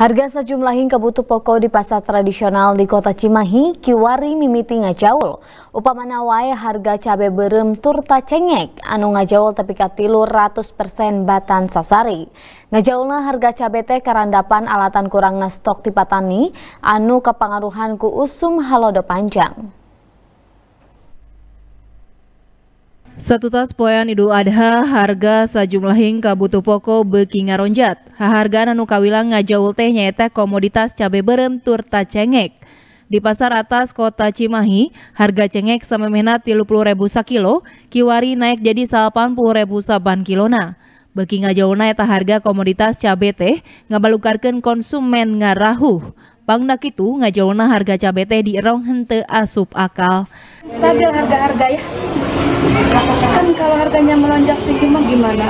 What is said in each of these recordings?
Harga sejumlah hingga butuh pokok di pasar tradisional di kota Cimahi, kiwari mimiti ngajaul. Upamana wae harga cabe berem turta cengek, anu ngajaul tapi katilu persen batan sasari. Ngajaulna harga cabe teh karandapan alatan kurangna stok di patani, anu kepengaruhan ku usum halodo panjang. Satu tas poean Idul Adha harga sajumlah hingga butuh pokok bekinga ronjat. Harga nanu kawilang ngajaul teh nyaeta komoditas cabe berem turta cengek. Di pasar atas kota Cimahi, harga cengek samemehna puluh ribu sakilo, kiwari naik jadi puluh ribu saban kilona. Beki ngajaulna eta harga komoditas cabe teh ngabalukarkeun konsumen ngarahuh. Pangna ngajau ngajaulna harga cabe teh di erong hente asup akal. Stabil harga-harga ya kan kalau harganya melonjak tinggi mah gimana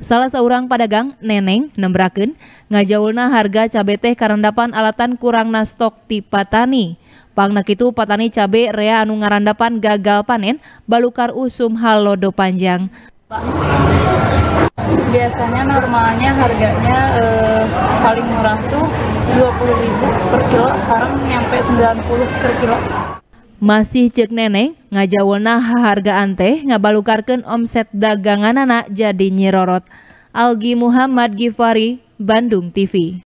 Salah seorang pedagang, Neneng, nembraken, ngajaulna harga cabai teh karendapan alatan kurangna stok ti patani. Pangnak itu patani cabai rea anu ngarandapan gagal panen, balukar usum halodo panjang. biasanya normalnya harganya eh, paling murah tuh 20.000 per kilo, sekarang nyampe 90 per kilo masih cek neneng ngajawelna hahargaan teh ngabalukarkan omset dagangan anak jadi nyirorot. Algi Muhammad Gifari, Bandung TV.